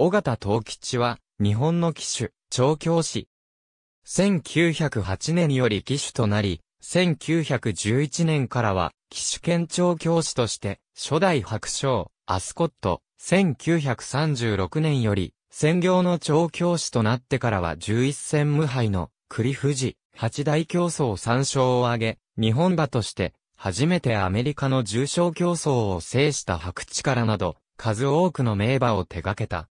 尾形東吉は、日本の騎手、調教師。1908年より騎手となり、1911年からは、騎手兼調教師として、初代白章、アスコット、1936年より、専業の調教師となってからは11戦無敗の、栗富士、八大競争三勝を挙げ、日本馬として、初めてアメリカの重賞競争を制した白地からなど、数多くの名馬を手掛けた。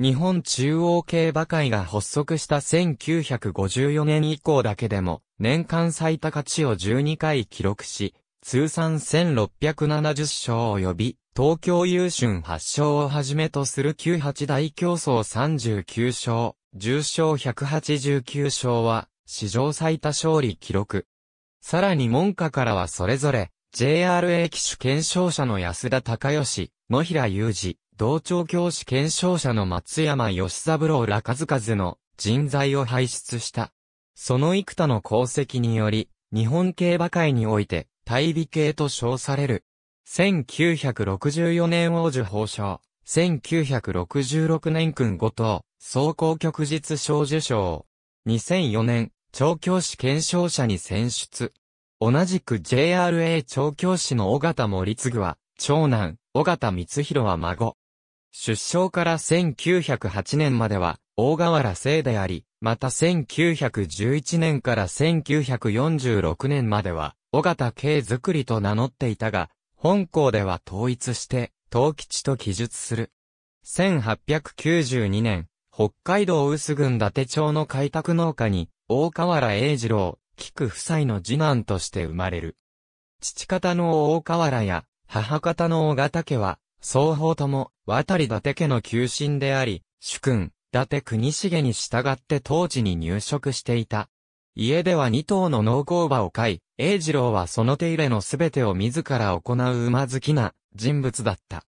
日本中央競馬会が発足した1954年以降だけでも、年間最多勝ちを12回記録し、通算1670勝及び、東京優春8勝をはじめとする98大競争39勝、10勝189勝は、史上最多勝利記録。さらに門下からはそれぞれ、JRA 騎手検証者の安田隆義、野平雄二、同調教師検証者の松山義三郎ら数々の人材を輩出した。その幾多の功績により、日本競馬界において、大美系と称される。1964年王女法賞、1966年君五等、総合局実賞受賞。2004年、調教師検証者に選出。同じく JRA 調教師の尾形森次は、長男、尾形光弘は孫。出生から1908年までは、大河原生であり、また1911年から1946年までは、尾形慶作りと名乗っていたが、本校では統一して、東吉と記述する。1892年、北海道薄郡伊達町の開拓農家に、大河原英二郎、菊夫妻の次男として生まれる。父方の大河原や、母方の尾形家は、双方とも、渡り伊達家の旧臣であり、主君、伊達国重に従って当時に入植していた。家では二頭の農耕馬を飼い、英二郎はその手入れのすべてを自ら行う馬好きな人物だった。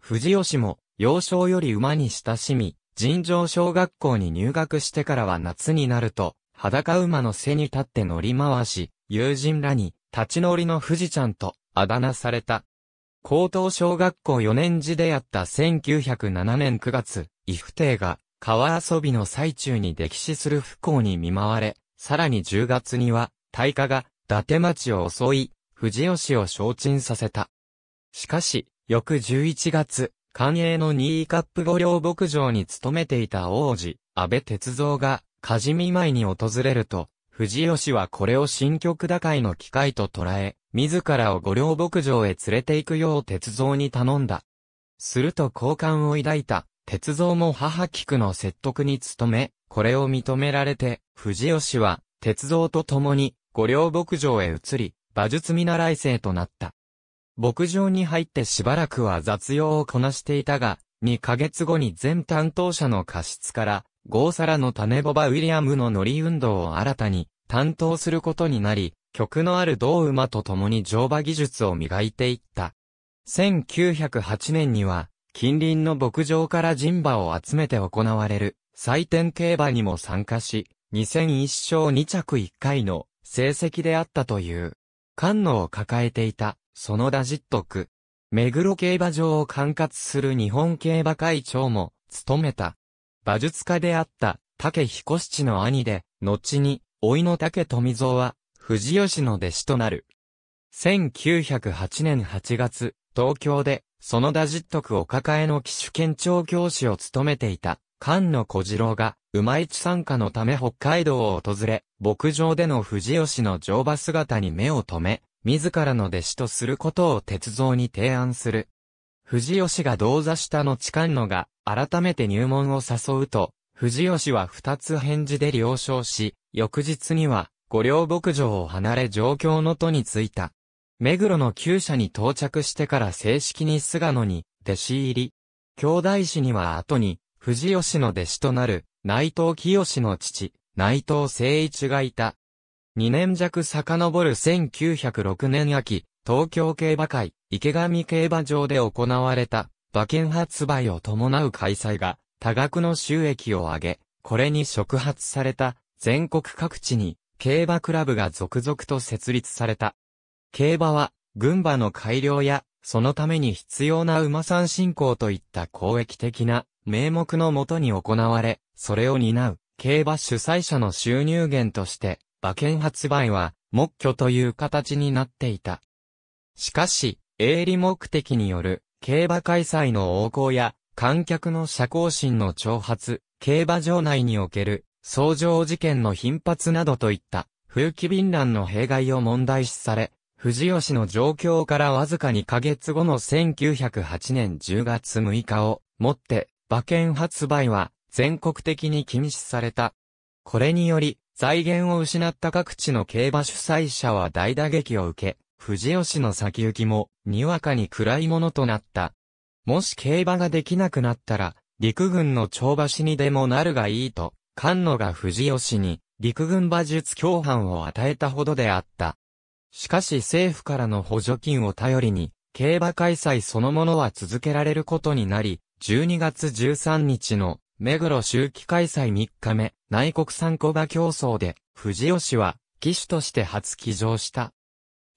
藤吉も、幼少より馬に親しみ、尋常小学校に入学してからは夏になると、裸馬の背に立って乗り回し、友人らに、立ち乗りの富士ちゃんと、あだ名された。高等小学校4年時であった1907年9月、伊布帝が川遊びの最中に溺死する不幸に見舞われ、さらに10月には、大火が伊達町を襲い、藤吉を昇進させた。しかし、翌11月、官営のニーカップ御陵牧場に勤めていた王子、安倍哲三が、火事見舞いに訪れると、藤吉はこれを新曲打開の機会と捉え、自らを御陵牧場へ連れて行くよう鉄道に頼んだ。すると好感を抱いた、鉄道も母菊の説得に努め、これを認められて、藤吉は、鉄道と共に、御陵牧場へ移り、馬術見習い生となった。牧場に入ってしばらくは雑用をこなしていたが、2ヶ月後に全担当者の過失から、ゴーサラの種ボバ・ウィリアムの乗り運動を新たに担当することになり、曲のある同馬と共に乗馬技術を磨いていった。1908年には、近隣の牧場から人馬を集めて行われる、採点競馬にも参加し、2001勝2着1回の成績であったという、官能を抱えていた、そのダジット区。目黒競馬場を管轄する日本競馬会長も、務めた。馬術家であった、竹彦七の兄で、後に、老いの竹富蔵は、富士吉の弟子となる。1908年8月、東京で、その田実徳お抱えの騎手県庁教師を務めていた、菅野小次郎が、馬市参加のため北海道を訪れ、牧場での富士吉の乗馬姿に目を留め、自らの弟子とすることを鉄造に提案する。富士吉が同座した後菅野が、改めて入門を誘うと、富士吉は二つ返事で了承し、翌日には、御陵牧場を離れ上京の都に着いた。目黒の旧舎に到着してから正式に菅野に弟子入り。兄弟子には後に、藤吉の弟子となる、内藤清の父、内藤誠一がいた。二年弱遡る1906年秋、東京競馬会、池上競馬場で行われた、馬券発売を伴う開催が、多額の収益を上げ、これに触発された、全国各地に、競馬クラブが続々と設立された。競馬は、群馬の改良や、そのために必要な馬産振興といった公益的な名目のもとに行われ、それを担う競馬主催者の収入源として、馬券発売は、目挙という形になっていた。しかし、営利目的による競馬開催の横行や、観客の社交心の挑発、競馬場内における相乗事件の頻発などといった、風紀便乱の弊害を問題視され、藤吉の状況からわずか2ヶ月後の1908年10月6日をもって、馬券発売は全国的に禁止された。これにより、財源を失った各地の競馬主催者は大打撃を受け、藤吉の先行きも、にわかに暗いものとなった。もし競馬ができなくなったら、陸軍の長馬師にでもなるがいいと、菅野が藤吉に陸軍馬術共犯を与えたほどであった。しかし政府からの補助金を頼りに、競馬開催そのものは続けられることになり、12月13日の目黒周期開催3日目、内国産小馬競争で、藤吉は、騎手として初騎乗した。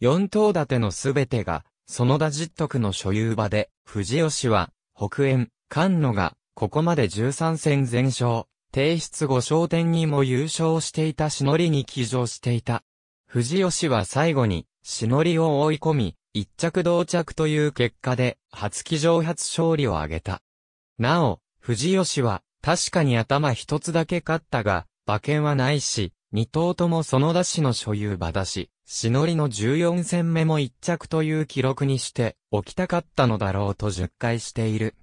4頭立てのすべてが、園田実徳の所有場で、藤吉は、北園、菅野が、ここまで13戦全勝、提出後商点にも優勝していたしのりに騎乗していた。藤吉は最後に、しのりを追い込み、一着同着という結果で、初騎乗初勝利を挙げた。なお、藤吉は、確かに頭一つだけ勝ったが、馬券はないし、二頭ともその出しの所有馬だし、しのりの14戦目も一着という記録にして、置きたかったのだろうと10回している。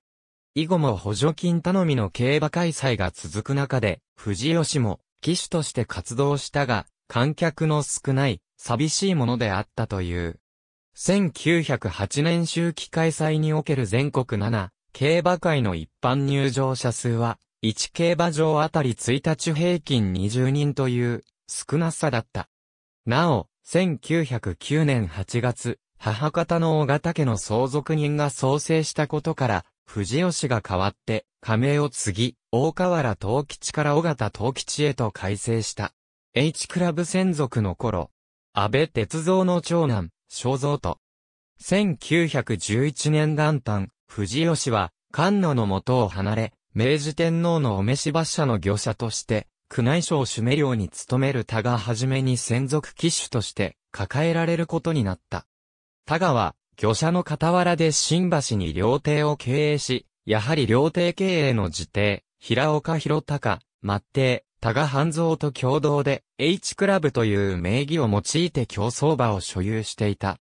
以後も補助金頼みの競馬開催が続く中で、藤吉も騎手として活動したが、観客の少ない寂しいものであったという。1908年秋季開催における全国7、競馬会の一般入場者数は、1競馬場あたり1日平均20人という少なさだった。なお、1909年8月、母方の大型家の相続人が創生したことから、藤吉が代わって、加盟を継ぎ、大河原東吉から尾形東吉へと改正した。H クラブ専属の頃、安倍鉄造の長男、正造と、1911年元旦、藤吉は、菅野の元を離れ、明治天皇のお召し馬車の業者として、宮内省主名領に勤める多賀はじめに専属騎手として、抱えられることになった。多賀は、御社の傍らで新橋に料亭を経営し、やはり料亭経営の自邸、平岡広隆、末帝、多賀半蔵と共同で、H クラブという名義を用いて競争場を所有していた。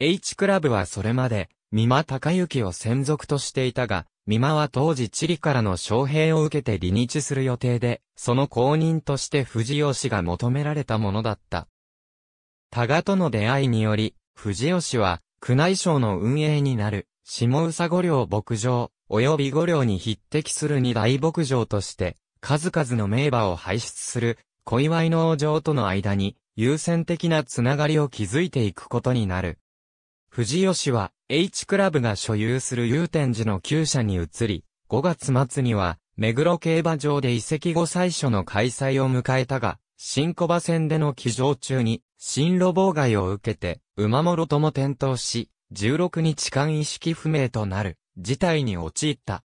H クラブはそれまで、三馬隆之を専属としていたが、三馬は当時チリからの招聘を受けて離日する予定で、その公認として藤吉が求められたものだった。多賀との出会いにより、藤吉は、宮内省の運営になる、下宇佐五稜牧場、及び五稜に匹敵する二大牧場として、数々の名馬を輩出する、小祝農場との間に、優先的なつながりを築いていくことになる。藤吉は、H クラブが所有する有天寺の旧舎に移り、5月末には、目黒競馬場で遺跡後最初の開催を迎えたが、新小馬戦での騎乗中に、進路妨害を受けて、馬もろとも転倒し、16日間意識不明となる、事態に陥った。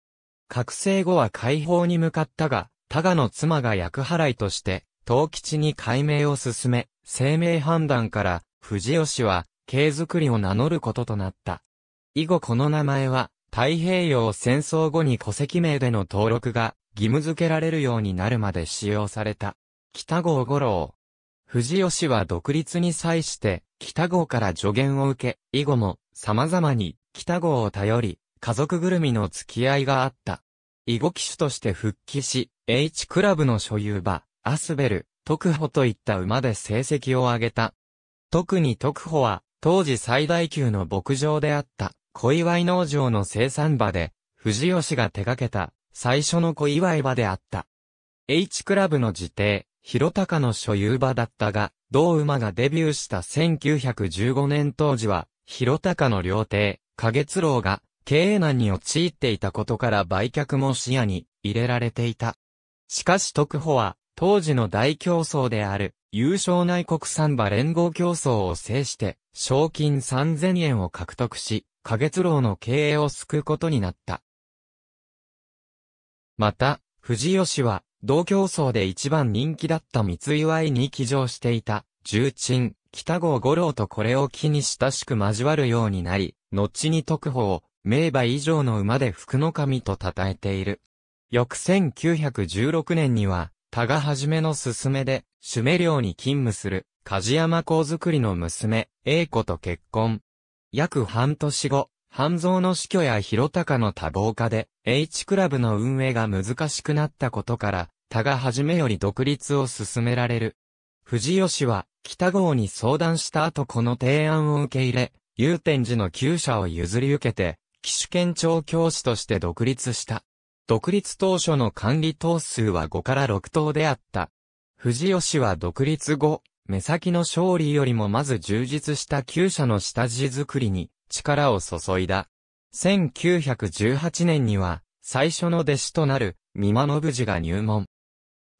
覚醒後は解放に向かったが、タガの妻が役払いとして、東吉に解明を進め、生命判断から、藤吉は、慶作りを名乗ることとなった。以後この名前は、太平洋戦争後に戸籍名での登録が義務付けられるようになるまで使用された。北郷五郎、藤吉は独立に際して、北郷から助言を受け、以後も、様々に、北郷を頼り、家族ぐるみの付き合いがあった。囲碁騎手として復帰し、H クラブの所有馬、アスベル、特保といった馬で成績を上げた。特に特保は、当時最大級の牧場であった、小祝農場の生産馬で、藤吉が手掛けた、最初の小祝馬であった。H クラブの自定。広高の所有場だったが、同馬がデビューした1915年当時は、広高の料亭、花月楼が、経営難に陥っていたことから売却も視野に入れられていた。しかし特保は、当時の大競争である、優勝内国産馬連合競争を制して、賞金3000円を獲得し、花月楼の経営を救うことになった。また、藤吉は、同競争で一番人気だった三井いに騎乗していた、重鎮、北郷五郎とこれを機に親しく交わるようになり、後に特保を、名馬以上の馬で福の神と称えている。翌1916年には、多賀はじめの勧めで、主名寮に勤務する、梶山公作りの娘、英子と結婚。約半年後、半蔵の死去や広高の多忙化で、H クラブの運営が難しくなったことから、他が初めより独立を進められる。藤吉は、北郷に相談した後この提案を受け入れ、祐天寺の旧社を譲り受けて、騎手県庁教師として独立した。独立当初の管理党数は5から6党であった。藤吉は独立後、目先の勝利よりもまず充実した旧社の下地作りに力を注いだ。1918年には、最初の弟子となる、三間信次が入門。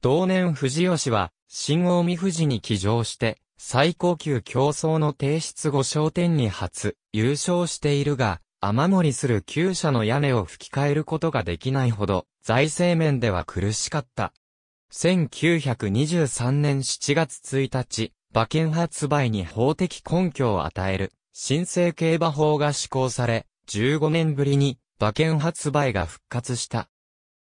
同年藤吉は、新大見富士に起乗して、最高級競争の提出後商店に初、優勝しているが、雨漏りする旧社の屋根を吹き替えることができないほど、財政面では苦しかった。1923年7月1日、馬券発売に法的根拠を与える。新生競馬法が施行され、15年ぶりに馬券発売が復活した。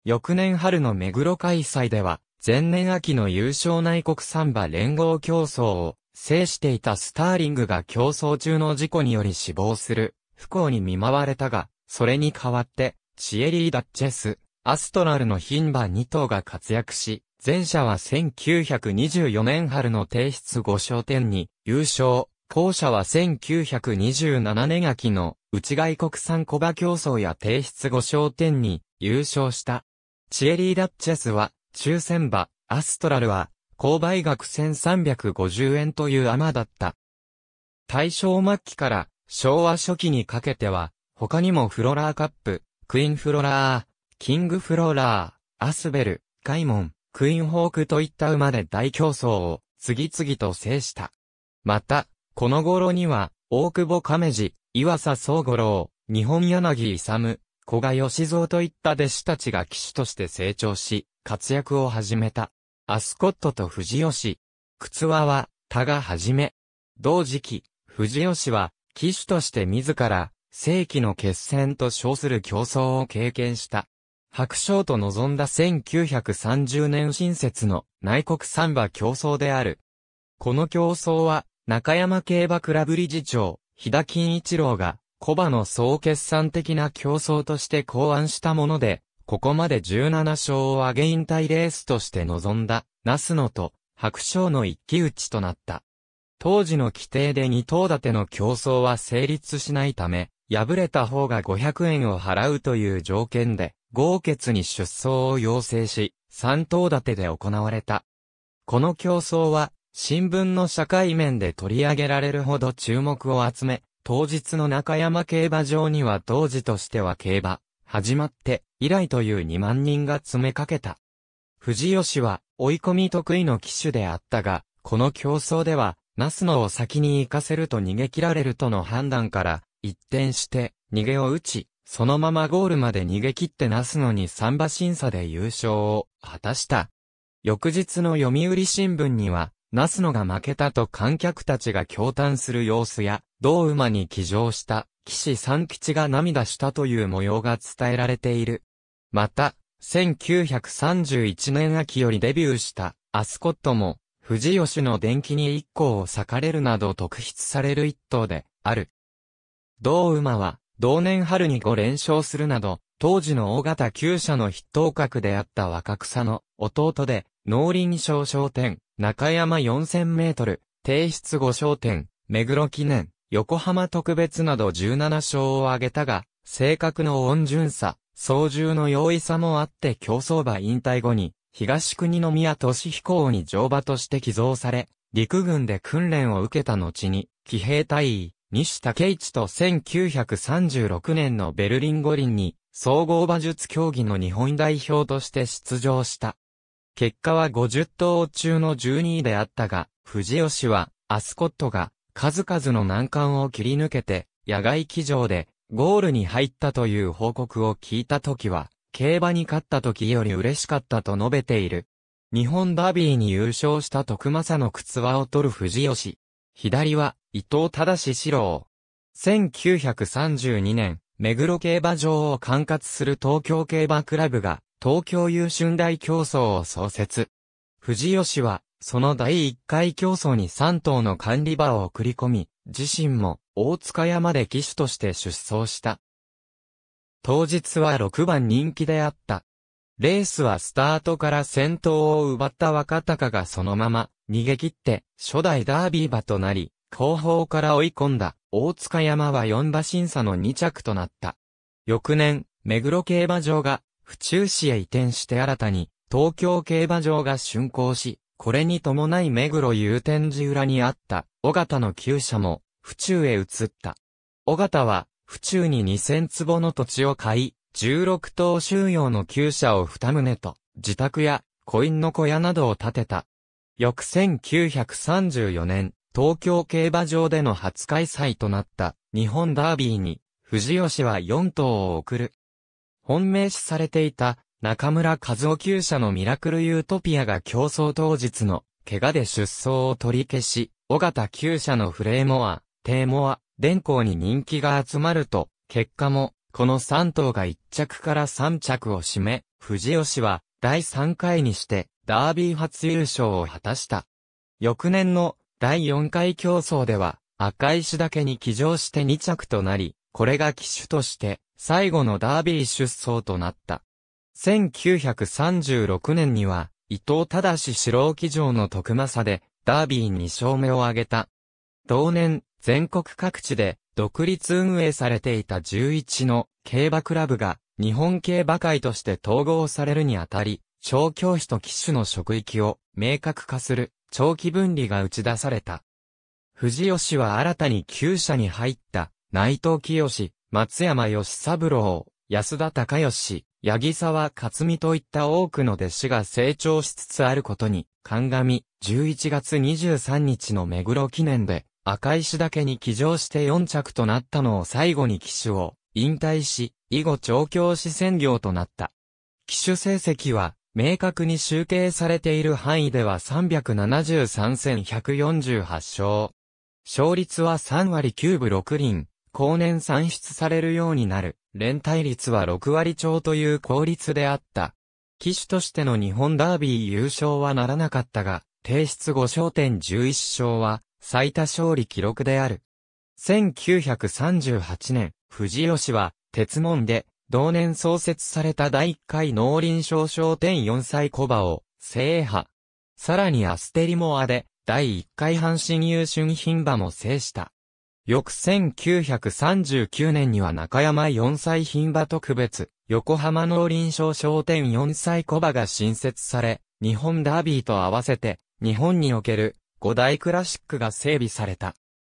翌年春の目黒開催では、前年秋の優勝内国サンバ連合競争を制していたスターリングが競争中の事故により死亡する不幸に見舞われたが、それに代わって、チエリー・ダッチェス、アストラルの牝馬2頭が活躍し、前者は1924年春の提出5勝点に優勝、後者は1927年秋の内外国産コバ競争や提出後商点に優勝した。チエリー・ダッチェスは、抽選馬、アストラルは、購買額1350円という甘だった。大正末期から昭和初期にかけては、他にもフロラーカップ、クイーンフロラー、キングフロラー、アスベル、ガイモン、クイーンホークといった馬で大競争を次々と制した。また、この頃には、大久保亀治、岩佐宗五郎、日本柳勇、小賀義蔵といった弟子たちが騎手として成長し、活躍を始めた。アスコットと藤吉、靴輪は、多賀はじめ。同時期、藤吉は、騎手として自ら、世紀の決戦と称する競争を経験した。白章と臨んだ1930年新設の内国三馬競争である。この競争は中山競馬クラブ理事長、日田金一郎が、コバの総決算的な競争として考案したもので、ここまで17勝を挙げ引退レースとして臨んだ、ナスノと白賞の一騎打ちとなった。当時の規定で2頭立ての競争は成立しないため、敗れた方が500円を払うという条件で、豪傑に出走を要請し、3頭立てで行われた。この競争は、新聞の社会面で取り上げられるほど注目を集め、当日の中山競馬場には当時としては競馬、始まって以来という2万人が詰めかけた。藤吉は追い込み得意の騎手であったが、この競争では、ナスノを先に行かせると逃げ切られるとの判断から、一転して、逃げを打ち、そのままゴールまで逃げ切ってナスノに三馬審査で優勝を果たした。翌日の読売新聞には、ナスノが負けたと観客たちが驚嘆する様子や、同馬に騎乗した、騎士三吉が涙したという模様が伝えられている。また、1931年秋よりデビューした、アスコットも、藤吉の伝記に一行を裂かれるなど特筆される一頭で、ある。同馬は、同年春に5連勝するなど、当時の大型旧社の筆頭格であった若草の弟で、農林商商店、中山4000メートル、提出5商点、目黒記念、横浜特別など17勝を挙げたが、性格の温順さ、操縦の容易さもあって競走馬引退後に、東国宮都市飛行に乗馬として寄贈され、陸軍で訓練を受けた後に、騎兵隊員、西武一と1936年のベルリン五輪に、総合馬術競技の日本代表として出場した。結果は50頭中の12位であったが、藤吉は、アスコットが、数々の難関を切り抜けて、野外騎乗で、ゴールに入ったという報告を聞いた時は、競馬に勝った時より嬉しかったと述べている。日本ダービーに優勝した徳政の靴輪を取る藤吉。左は、伊藤忠史郎。1932年、目黒競馬場を管轄する東京競馬クラブが、東京優春大競争を創設。藤吉は、その第1回競争に3頭の管理馬を送り込み、自身も大塚山で騎手として出走した。当日は6番人気であった。レースはスタートから先頭を奪った若隆がそのまま逃げ切って初代ダービー馬となり、後方から追い込んだ大塚山は4馬審査の2着となった。翌年、目黒競馬場が府中市へ移転して新たに、東京競馬場が竣工し、これに伴い目黒祐天寺裏にあった、尾形の旧社も、府中へ移った。尾形は、府中に2000坪の土地を買い、16棟収容の旧社を二棟と、自宅や、コインの小屋などを建てた。翌1934年、東京競馬場での初開催となった、日本ダービーに、藤吉は4頭を送る。本命視されていた中村和夫厩舎のミラクルユートピアが競争当日の怪我で出走を取り消し、尾形厩舎のフレーモア、テーモア、電光に人気が集まると、結果も、この3頭が1着から3着を占め、藤吉は第3回にしてダービー初優勝を果たした。翌年の第4回競争では赤石だけに騎乗して2着となり、これが騎手として最後のダービー出走となった。1936年には、伊藤忠白騎乗の徳政で、ダービー2勝目を挙げた。同年、全国各地で、独立運営されていた11の競馬クラブが、日本競馬会として統合されるにあたり、調教師と騎手の職域を明確化する長期分離が打ち出された。藤吉は新たに旧社に入った内藤清、松山義三郎、安田隆義、八木沢克美といった多くの弟子が成長しつつあることに、鑑み、11月23日の目黒記念で、赤石岳に騎乗して4着となったのを最後に騎手を引退し、以後調教師専業となった。騎手成績は、明確に集計されている範囲では373戦148勝。勝率は3割9分6厘、後年算出されるようになる、連帯率は6割超という効率であった。騎手としての日本ダービー優勝はならなかったが、提出5勝点11勝は、最多勝利記録である。1938年、藤吉は、鉄門で、同年創設された第1回農林賞賞点4歳小馬を、制覇。さらにアステリモアで、第1回阪神優春品馬も制した。翌1939年には中山四歳牝馬特別、横浜農林省商店四歳小馬が新設され、日本ダービーと合わせて、日本における五大クラシックが整備された。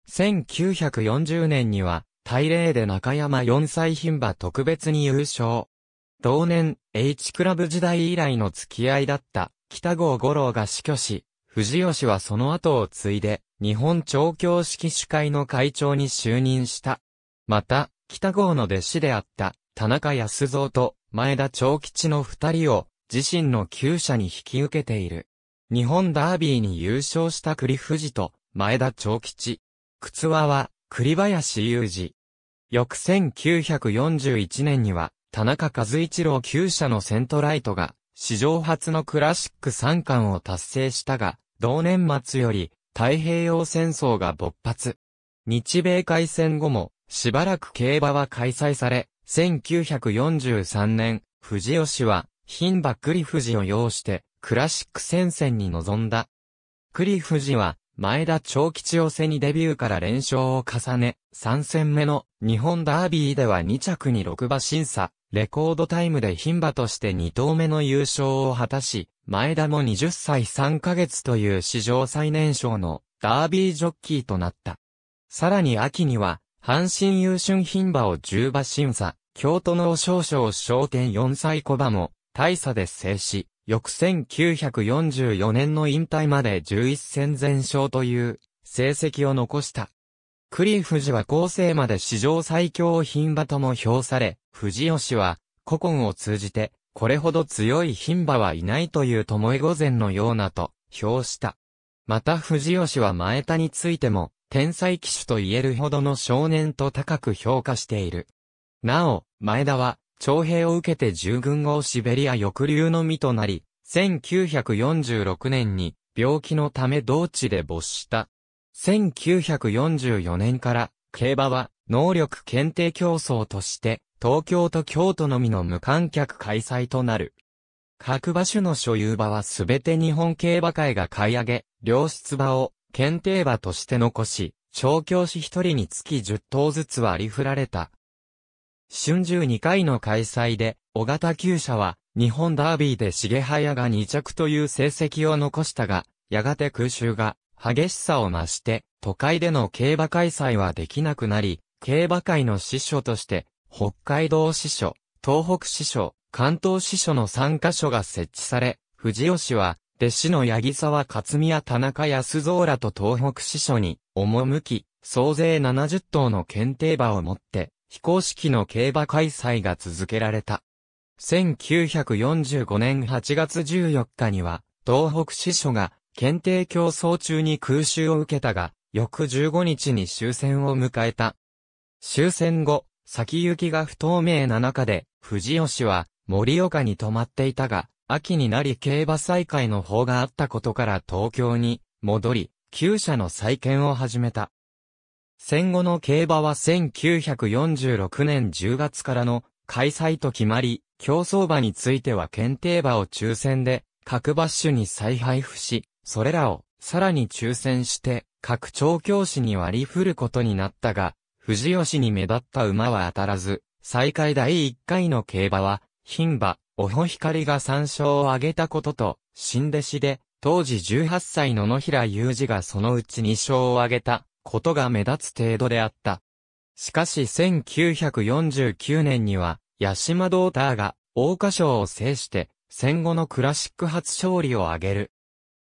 1940年には、大礼で中山四歳牝馬特別に優勝。同年、H クラブ時代以来の付き合いだった、北郷五郎が死去し、藤吉はその後を継いで、日本調教式主会の会長に就任した。また、北郷の弟子であった田中康造と前田長吉の二人を自身の旧社に引き受けている。日本ダービーに優勝した栗藤と前田長吉。靴輪は栗林雄二。翌1941年には田中和一郎旧社のセントライトが史上初のクラシック3冠を達成したが、同年末より太平洋戦争が勃発。日米開戦後も、しばらく競馬は開催され、1943年、藤吉は、牝馬フジを擁して、クラシック戦線に臨んだ。クリフジは、前田長吉を背にデビューから連勝を重ね、3戦目の日本ダービーでは2着に6馬審査、レコードタイムで牝馬として2頭目の優勝を果たし、前田も20歳3ヶ月という史上最年少のダービージョッキーとなった。さらに秋には、阪神優春牝馬を10馬審査、京都の少々商店4歳小馬も、大差で制し、翌1944年の引退まで11戦全勝という成績を残した。クリー富士は後世まで史上最強牝馬とも評され、富士吉は、古今を通じて、これほど強い牝馬はいないという巴御前のようなと、評した。また富士吉は前田についても、天才騎手と言えるほどの少年と高く評価している。なお、前田は、徴兵を受けて従軍後シベリア抑留の身となり、1946年に病気のため同地で没した。1944年から、競馬は、能力検定競争として、東京と京都のみの無観客開催となる。各馬種の所有馬はすべて日本競馬会が買い上げ、良質馬を、検定馬として残し、調教師一人につき10頭ずつ割り振られた。春秋2回の開催で、尾形厩舎は、日本ダービーで重早が2着という成績を残したが、やがて空襲が、激しさを増して、都会での競馬開催はできなくなり、競馬界の支所として、北海道支所、東北支所、関東支所の3カ所が設置され、藤吉は、弟子の八木沢勝美や田中康蔵らと東北支所に、赴き、総勢70頭の検定馬を持って、非公式の競馬開催が続けられた。1945年8月14日には、東北支所が、検定競争中に空襲を受けたが、翌15日に終戦を迎えた。終戦後、先行きが不透明な中で、藤吉は、盛岡に泊まっていたが、秋になり競馬再開の方があったことから東京に戻り、旧車の再建を始めた。戦後の競馬は1946年10月からの開催と決まり、競走馬については検定馬を抽選で各バッシュに再配布し、それらをさらに抽選して各調教師に割り振ることになったが、藤吉に目立った馬は当たらず、最下位第1回の競馬は、牝馬、オホ光が3勝を挙げたことと、新弟子で、当時18歳の野平雄二がそのうち2勝を挙げたことが目立つ程度であった。しかし1949年には、八島ドーターが、桜花賞を制して、戦後のクラシック初勝利を挙げる。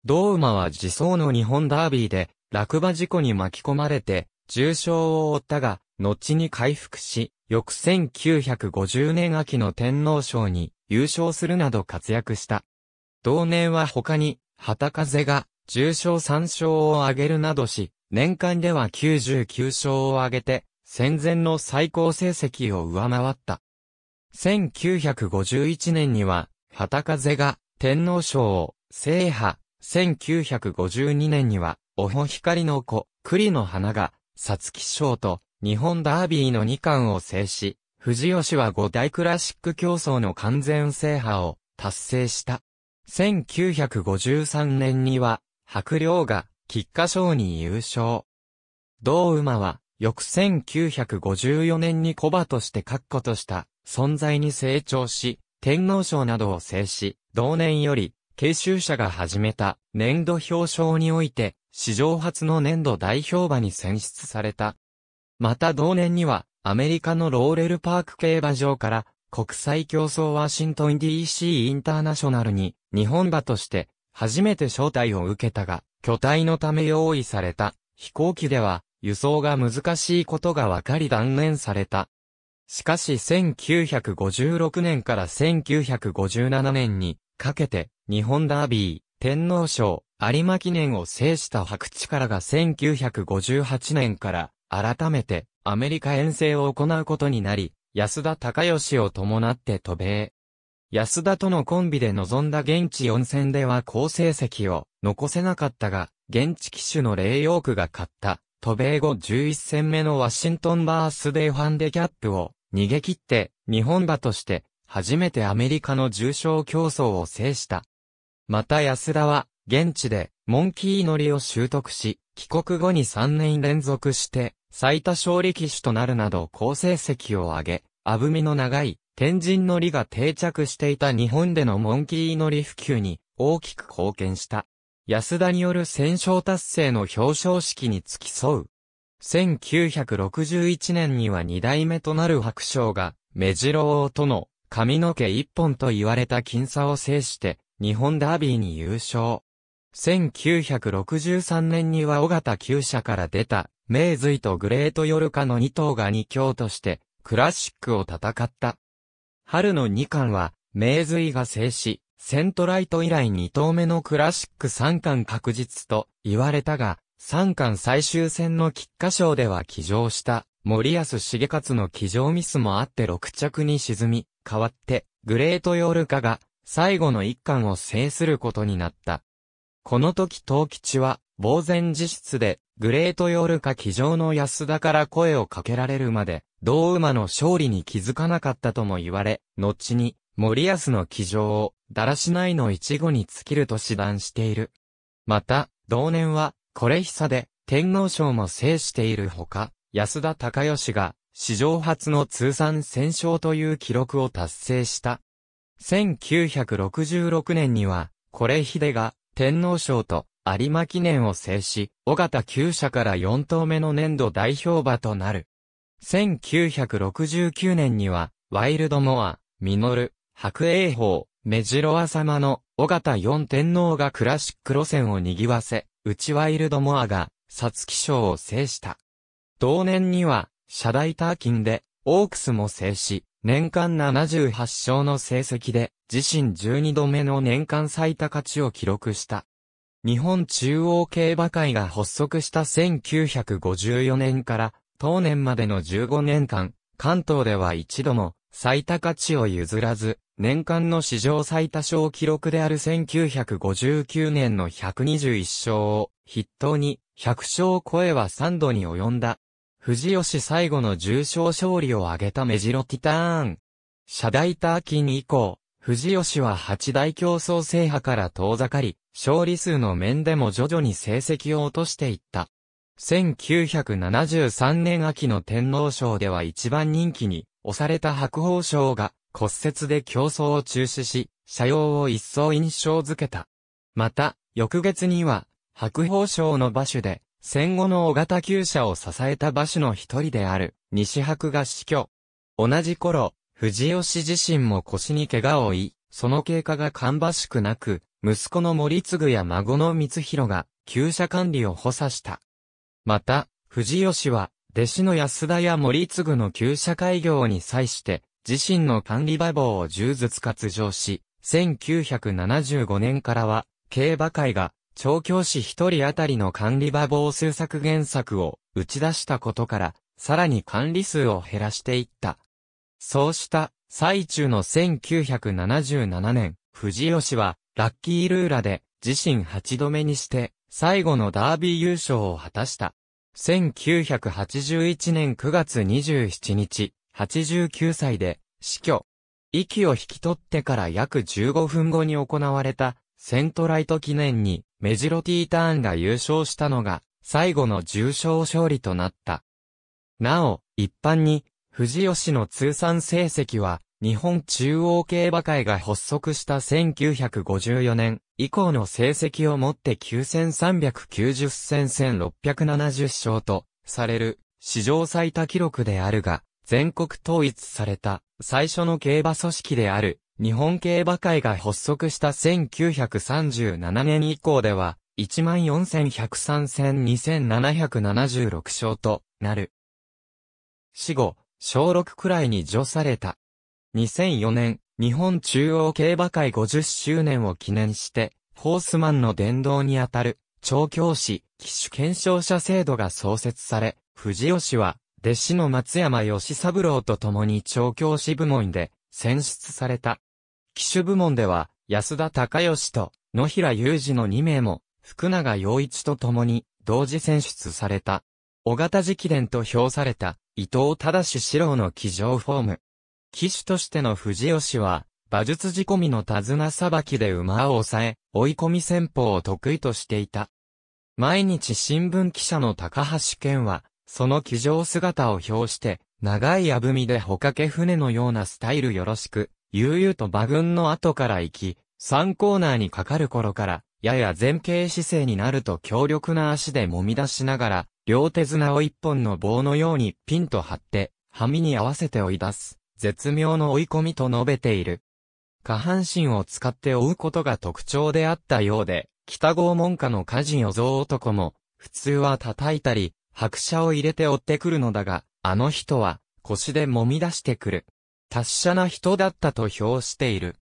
同馬は自走の日本ダービーで、落馬事故に巻き込まれて、重傷を負ったが、後に回復し、翌1950年秋の天皇賞に優勝するなど活躍した。同年は他に、旗風が重傷3勝を挙げるなどし、年間では99勝を挙げて、戦前の最高成績を上回った。1951年には、旗風が天皇賞を制覇、1952年には、オホ光の子、栗の花が、皐月賞と、日本ダービーの2冠を制し、藤吉は5大クラシック競争の完全制覇を達成した。1953年には、白陵が菊花賞に優勝。同馬は、翌1954年に小馬として確固とした存在に成長し、天皇賞などを制し、同年より継承者が始めた年度表彰において、史上初の年度代表馬に選出された。また同年には、アメリカのローレルパーク競馬場から、国際競争ワシントン DC インターナショナルに、日本馬として、初めて招待を受けたが、巨体のため用意された、飛行機では、輸送が難しいことが分かり断念された。しかし1956年から1957年にかけて日本ダービー、天皇賞、有馬記念を制した白地からが1958年から、改めて、アメリカ遠征を行うことになり、安田隆義を伴って渡米。安田とのコンビで臨んだ現地4戦では好成績を残せなかったが、現地騎手のレイ・ヨークが勝った、渡米後11戦目のワシントンバースデーファンデキャップを逃げ切って、日本馬として、初めてアメリカの重賞競争を制した。また安田は、現地で、モンキー乗りを習得し、帰国後に3年連続して、最多勝利騎手となるなど好成績を上げ、あぶみの長い、天神乗りが定着していた日本でのモンキー乗り普及に大きく貢献した。安田による戦勝達成の表彰式に付き添う。1961年には2代目となる白章が、目白王との髪の毛一本と言われた僅差を制して、日本ダービーに優勝。1963年には尾形厩舎から出た、名髄とグレートヨルカの2頭が2強として、クラシックを戦った。春の2冠は、名髄が制し、セントライト以来2頭目のクラシック3冠確実と言われたが、3冠最終戦の菊花賞では騎乗した、森安重勝の騎乗ミスもあって6着に沈み、代わって、グレートヨルカが最後の一巻を制することになった。この時東吉は、呆然自失で、グレートヨルカ騎乗の安田から声をかけられるまで、同馬の勝利に気づかなかったとも言われ、後に、森安の騎乗を、だらしないの一語に尽きると指断している。また、同年は、これ久で、天皇賞も制しているほか、安田隆義が、史上初の通算戦勝という記録を達成した。1966年には、これ秀が天皇賞と有馬記念を制し、尾形旧社から4頭目の年度代表馬となる。1969年には、ワイルドモア、ミノル、白英宝、目白ア様の尾形四天皇がクラシック路線を賑わせ、内ワイルドモアが、サツキ賞を制した。同年には、社大ターキンで、オークスも制し、年間78勝の成績で、自身12度目の年間最多勝ちを記録した。日本中央競馬会が発足した1954年から、当年までの15年間、関東では一度も最多勝ちを譲らず、年間の史上最多勝記録である1959年の121勝を筆頭に100勝超えは3度に及んだ藤吉最後の重賞勝利を挙げたメジロティターン。社大ターキン以降、藤吉は八大競争制覇から遠ざかり、勝利数の面でも徐々に成績を落としていった。1973年秋の天皇賞では一番人気に押された白鵬賞が骨折で競争を中止し、社用を一層印象づけた。また、翌月には白鵬賞の馬所で戦後の小型厩舎を支えた馬主の一人である、西博が死去。同じ頃、藤吉自身も腰に怪我を負い、その経過が芳しくなく、息子の森次や孫の光弘が、厩舎管理を補佐した。また、藤吉は、弟子の安田や森次の厩舎開業に際して、自身の管理馬房を充実。ずつ割し、1975年からは、競馬会が調教師一人当たりの管理場防数削減策を打ち出したことから、さらに管理数を減らしていった。そうした最中の1977年、藤吉はラッキールーラで自身8度目にして最後のダービー優勝を果たした。1981年9月27日、89歳で死去。息を引き取ってから約15分後に行われたセントライト記念にメジロティーターンが優勝したのが、最後の重賞勝利となった。なお、一般に、藤吉の通算成績は、日本中央競馬会が発足した1954年以降の成績をもって9390戦1670勝とされる史上最多記録であるが、全国統一された最初の競馬組織である日本競馬会が発足した1937年以降では、14,103戦2,776勝となる。死後、小6くらいに除された。2004年、日本中央競馬会50周年を記念して、ホースマンの殿堂にあたる、調教師、騎手検証者制度が創設され、藤吉は、弟子の松山義三郎と共に調教師部門で、選出された。機種部門では、安田隆義と野平裕二の2名も、福永洋一と共に、同時選出された。小型直伝と評された、伊藤忠史郎の騎乗フォーム。騎手としての藤吉は、馬術仕込みの手綱さばきで馬を抑え、追い込み戦法を得意としていた。毎日新聞記者の高橋健は、その騎乗姿を表して、長い矢踏みでほかけ船のようなスタイルよろしく、悠々と馬群の後から行き、3コーナーにかかる頃から、やや前傾姿勢になると強力な足で揉み出しながら、両手綱を一本の棒のようにピンと張って、はみに合わせて追い出す、絶妙の追い込みと述べている。下半身を使って追うことが特徴であったようで、北郷門下の家人お像男も、普通は叩いたり、拍車を入れて追ってくるのだが、あの人は、腰で揉み出してくる。達者な人だったと評している。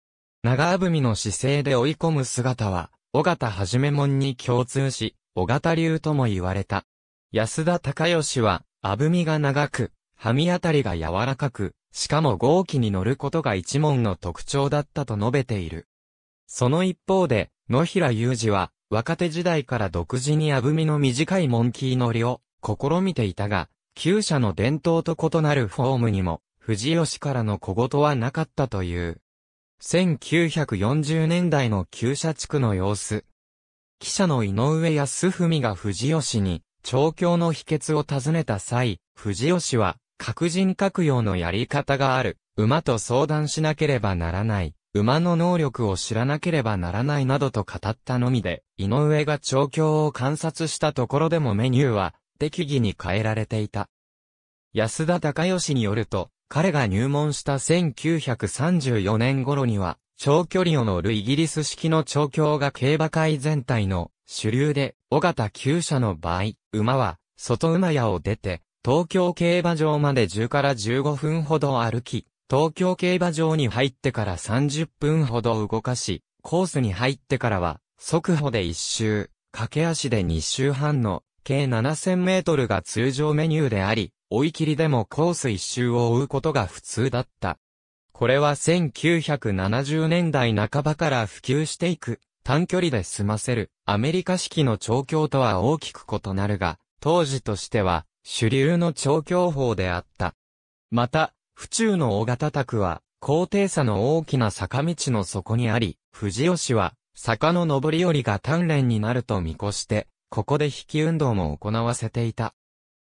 長みの姿勢で追い込む姿は、尾形はじめもんに共通し、尾形流とも言われた。安田隆義は、あみが長く、はみあたりが柔らかく、しかも号機に乗ることが一門の特徴だったと述べている。その一方で、野平雄二は、若手時代から独自にあみの短いモンキー乗りを試みていたが、旧社の伝統と異なるフォームにも藤吉からの小言はなかったという。1940年代の旧社地区の様子。記者の井上康文が藤吉に、調教の秘訣を尋ねた際、藤吉は、各人各用のやり方がある、馬と相談しなければならない、馬の能力を知らなければならないなどと語ったのみで、井上が調教を観察したところでもメニューは、適宜に変えられていた。安田隆義によると、彼が入門した1934年頃には、長距離を乗るイギリス式の調教が競馬界全体の主流で、尾形厩車の場合、馬は、外馬屋を出て、東京競馬場まで10から15分ほど歩き、東京競馬場に入ってから30分ほど動かし、コースに入ってからは、速歩で1周、駆け足で2周半の、計7000メートルが通常メニューであり、追い切りでもコース一周を追うことが普通だった。これは1970年代半ばから普及していく、短距離で済ませる、アメリカ式の調教とは大きく異なるが、当時としては、主流の調教法であった。また、府中の大型宅は、高低差の大きな坂道の底にあり、藤吉は、坂の上り下りが鍛錬になると見越して、ここで引き運動も行わせていた。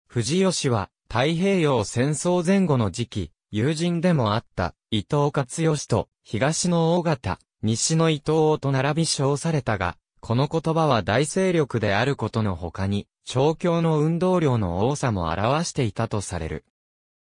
藤吉は、太平洋戦争前後の時期、友人でもあった伊藤勝義と東の大型、西の伊藤と並び称されたが、この言葉は大勢力であることの他に、調教の運動量の多さも表していたとされる。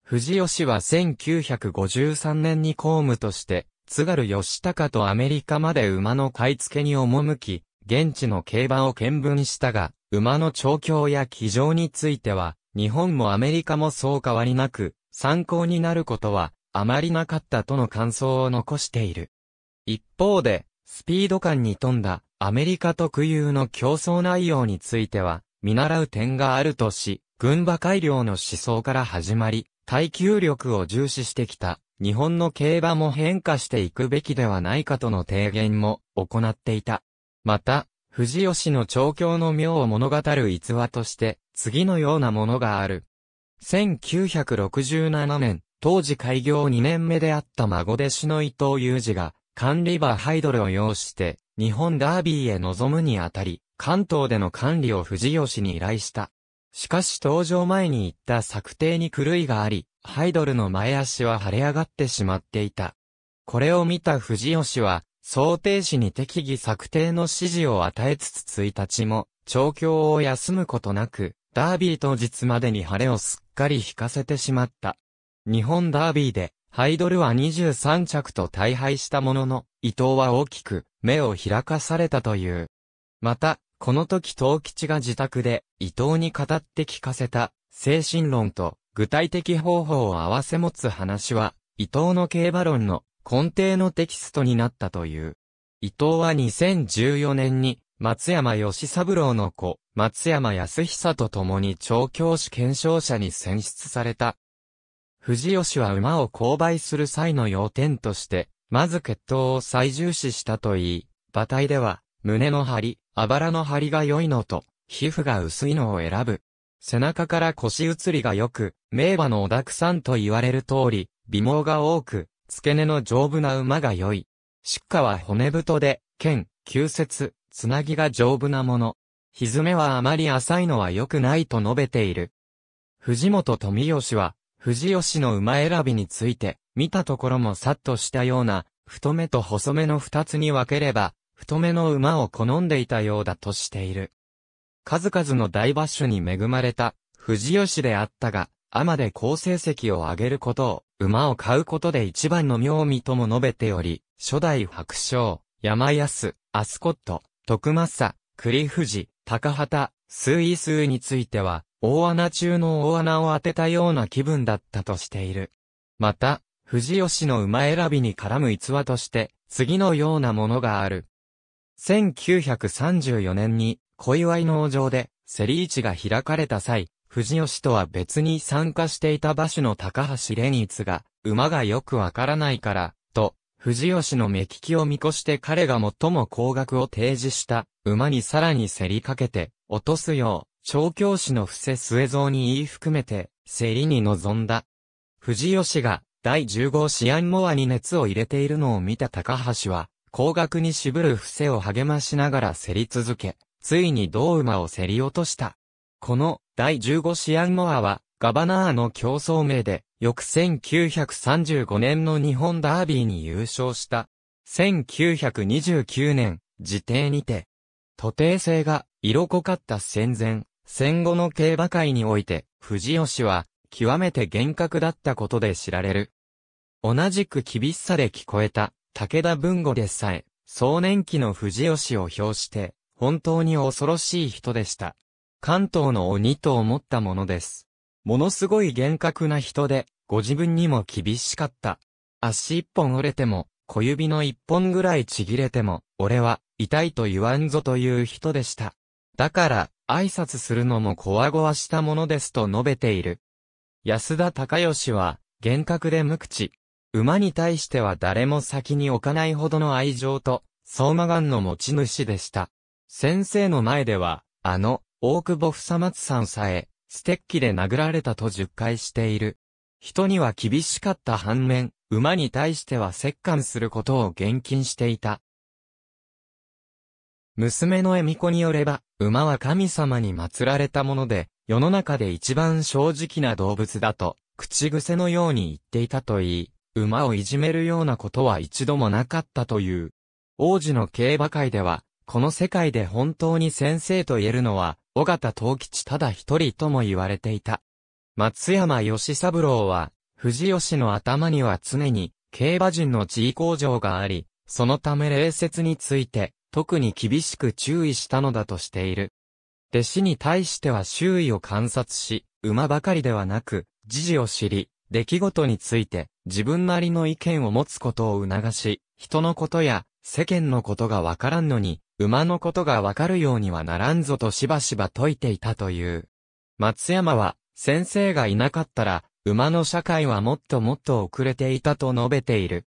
藤吉は1953年に公務として、津軽吉高とアメリカまで馬の買い付けに赴き、現地の競馬を見分したが、馬の調教や騎乗については、日本もアメリカもそう変わりなく、参考になることは、あまりなかったとの感想を残している。一方で、スピード感に富んだ、アメリカ特有の競争内容については、見習う点があるとし、軍馬改良の思想から始まり、耐久力を重視してきた、日本の競馬も変化していくべきではないかとの提言も行っていた。また、藤吉の調教の妙を物語る逸話として、次のようなものがある。1967年、当時開業2年目であった孫弟子の伊藤裕二が、管理場ハイドルを要して、日本ダービーへ臨むにあたり、関東での管理を藤吉に依頼した。しかし登場前に行った策定に狂いがあり、ハイドルの前足は腫れ上がってしまっていた。これを見た藤吉は、想定士に適宜策定の指示を与えつつ1日も、調教を休むことなく、ダービー当日までに晴れをすっかり引かせてしまった。日本ダービーで、ハイドルは23着と大敗したものの、伊藤は大きく目を開かされたという。また、この時東吉が自宅で伊藤に語って聞かせた精神論と具体的方法を合わせ持つ話は、伊藤の競馬論の根底のテキストになったという。伊藤は2014年に、松山義三郎の子、松山康久と共に調教師検証者に選出された。藤吉は馬を購買する際の要点として、まず血統を最重視したといい、馬体では、胸の張り、あばらの張りが良いのと、皮膚が薄いのを選ぶ。背中から腰移りが良く、名馬のおだくさんと言われる通り、美毛が多く、付け根の丈夫な馬が良い。出荷は骨太で、剣、旧節、つなぎが丈夫なもの。ひずめはあまり浅いのは良くないと述べている。藤本富吉は、藤吉の馬選びについて、見たところもさっとしたような、太めと細めの二つに分ければ、太めの馬を好んでいたようだとしている。数々の大バッシュに恵まれた、藤吉であったが、アマで好成績を上げることを馬を買うことで一番の妙味とも述べており、初代白鳥、山安、アスコット、徳政、栗藤、高畑、数位数については、大穴中の大穴を当てたような気分だったとしている。また、藤吉の馬選びに絡む逸話として、次のようなものがある。1934年に、小祝農場で、セリ市が開かれた際、藤吉とは別に参加していた馬主の高橋連逸が、馬がよくわからないから、と、藤吉の目利きを見越して彼が最も高額を提示した馬にさらに競りかけて、落とすよう、調教師の布施末蔵に言い含めて、競りに臨んだ。藤吉が第十号シアンモアに熱を入れているのを見た高橋は、高額に渋る布施を励ましながら競り続け、ついに同馬を競り落とした。この第15シアンモアはガバナーの競争名で、翌1935年の日本ダービーに優勝した。1929年、時定にて、徒弟制が色濃かった戦前、戦後の競馬界において、藤吉は、極めて厳格だったことで知られる。同じく厳しさで聞こえた、武田文吾でさえ、壮年期の藤吉を表して、本当に恐ろしい人でした。関東の鬼と思ったものです。ものすごい厳格な人で、ご自分にも厳しかった。足一本折れても、小指の一本ぐらいちぎれても、俺は痛いと言わんぞという人でした。だから、挨拶するのもこわごわしたものですと述べている。安田隆義は、厳格で無口。馬に対しては誰も先に置かないほどの愛情と、相馬眼の持ち主でした。先生の前では、あの、大久保ふさまつさんさえ、ステッキで殴られたと十回している。人には厳しかった反面、馬に対しては折檻することを厳禁していた。娘の恵美子によれば、馬は神様に祀られたもので、世の中で一番正直な動物だと、口癖のように言っていたといい、馬をいじめるようなことは一度もなかったという。王子の競馬会では、この世界で本当に先生と言えるのは、尾形東吉ただ一人とも言われていた。松山義三郎は、藤吉の頭には常に、競馬人の地位向上があり、そのため礼節について、特に厳しく注意したのだとしている。弟子に対しては周囲を観察し、馬ばかりではなく、時事を知り、出来事について、自分なりの意見を持つことを促し、人のことや、世間のことがわからんのに、馬のことがわかるようにはならんぞとしばしば説いていたという。松山は、先生がいなかったら、馬の社会はもっともっと遅れていたと述べている。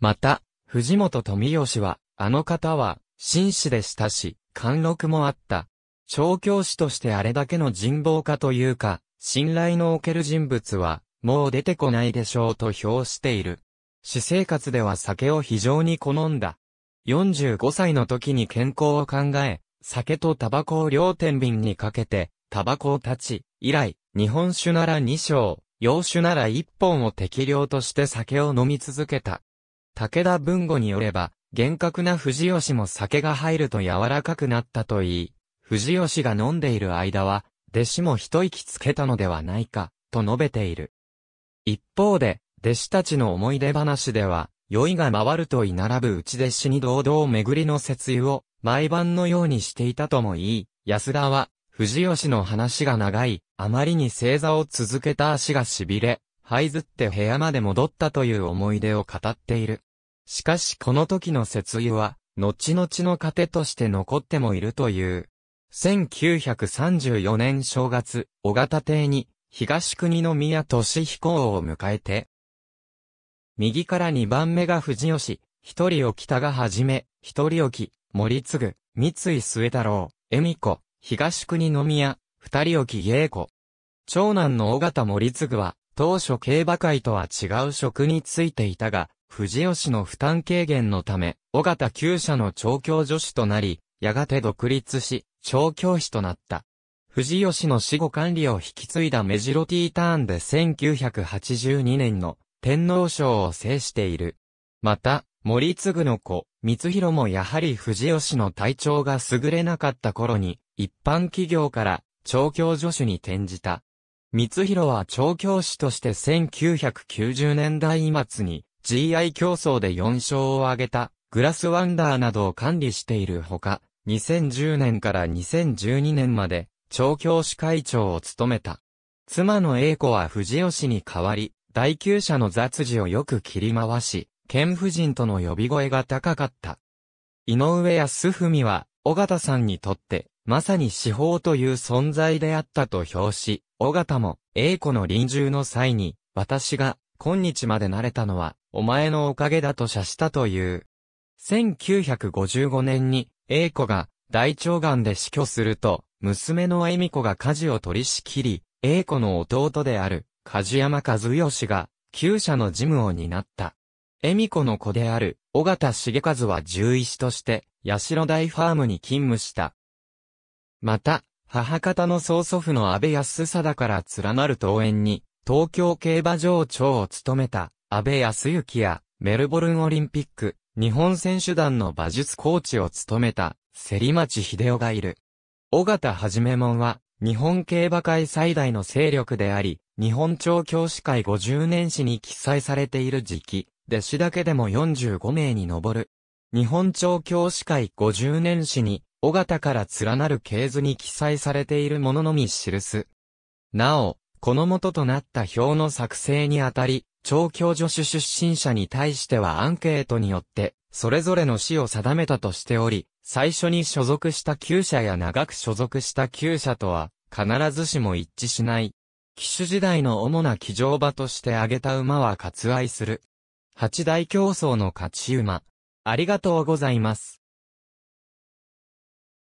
また、藤本富義は、あの方は、紳士でしたし、貫禄もあった。調教師としてあれだけの人望家というか、信頼のおける人物は、もう出てこないでしょうと評している。私生活では酒を非常に好んだ。45歳の時に健康を考え、酒とタバコを両天秤にかけて、タバコを断ち、以来、日本酒なら2升、洋酒なら1本を適量として酒を飲み続けた。武田文吾によれば、厳格な藤吉も酒が入ると柔らかくなったといい、藤吉が飲んでいる間は、弟子も一息つけたのではないか、と述べている。一方で、弟子たちの思い出話では、酔いが回ると居並ぶうちで死に堂々巡りの節油を、毎晩のようにしていたともいい、安田は、藤吉の話が長い、あまりに正座を続けた足が痺れ、這いずって部屋まで戻ったという思い出を語っている。しかしこの時の節油は、後々の糧として残ってもいるという。1934年正月、小型邸に、東国の宮俊彦王を迎えて、右から2番目が藤吉、一人置田がはじめ、一人置き、森次、三井末太郎、恵美子、東国宮、二人置き芸子。長男の尾形森次は、当初競馬会とは違う職についていたが、藤吉の負担軽減のため、尾形厩舎の調教助手となり、やがて独立し、調教師となった。藤吉の死後管理を引き継いだメジロティーターンで1982年の天皇賞を制している。また、森次の子、光弘もやはり藤吉の体調が優れなかった頃に、一般企業から調教助手に転じた。光弘は調教師として1990年代末に GI 競争で4勝を挙げたグラスワンダーなどを管理しているほか、2010年から2012年まで調教師会長を務めた。妻の英子は藤吉に代わり、第九者の雑事をよく切り回し、剣夫人との呼び声が高かった。井上康文は、尾形さんにとって、まさに司法という存在であったと評し、尾形も、英子の臨終の際に、私が、今日まで慣れたのは、お前のおかげだと謝したという。1955年に、英子が、大腸がんで死去すると、娘の恵美子が家事を取り仕切り、英子の弟である、梶山和義が、旧社の事務を担った。恵美子の子である、尾形重和は獣医師として、代大ファームに勤務した。また、母方の曽祖父の安倍康貞から連なる桃園に、東京競馬場長を務めた、安倍康幸や、メルボルンオリンピック、日本選手団の馬術コーチを務めた、芹町秀夫がいる。尾形はじめもんは、日本競馬界最大の勢力であり、日本調教師会50年史に記載されている時期、弟子だけでも45名に上る。日本調教師会50年史に、尾形から連なる系図に記載されているもののみ記す。なお、この元となった表の作成にあたり、調教助手出身者に対してはアンケートによって、それぞれの死を定めたとしており、最初に所属した旧社や長く所属した旧社とは、必ずしも一致しない。騎手時代の主な騎乗馬として挙げた馬は割愛する。八大競争の勝ち馬。ありがとうございます。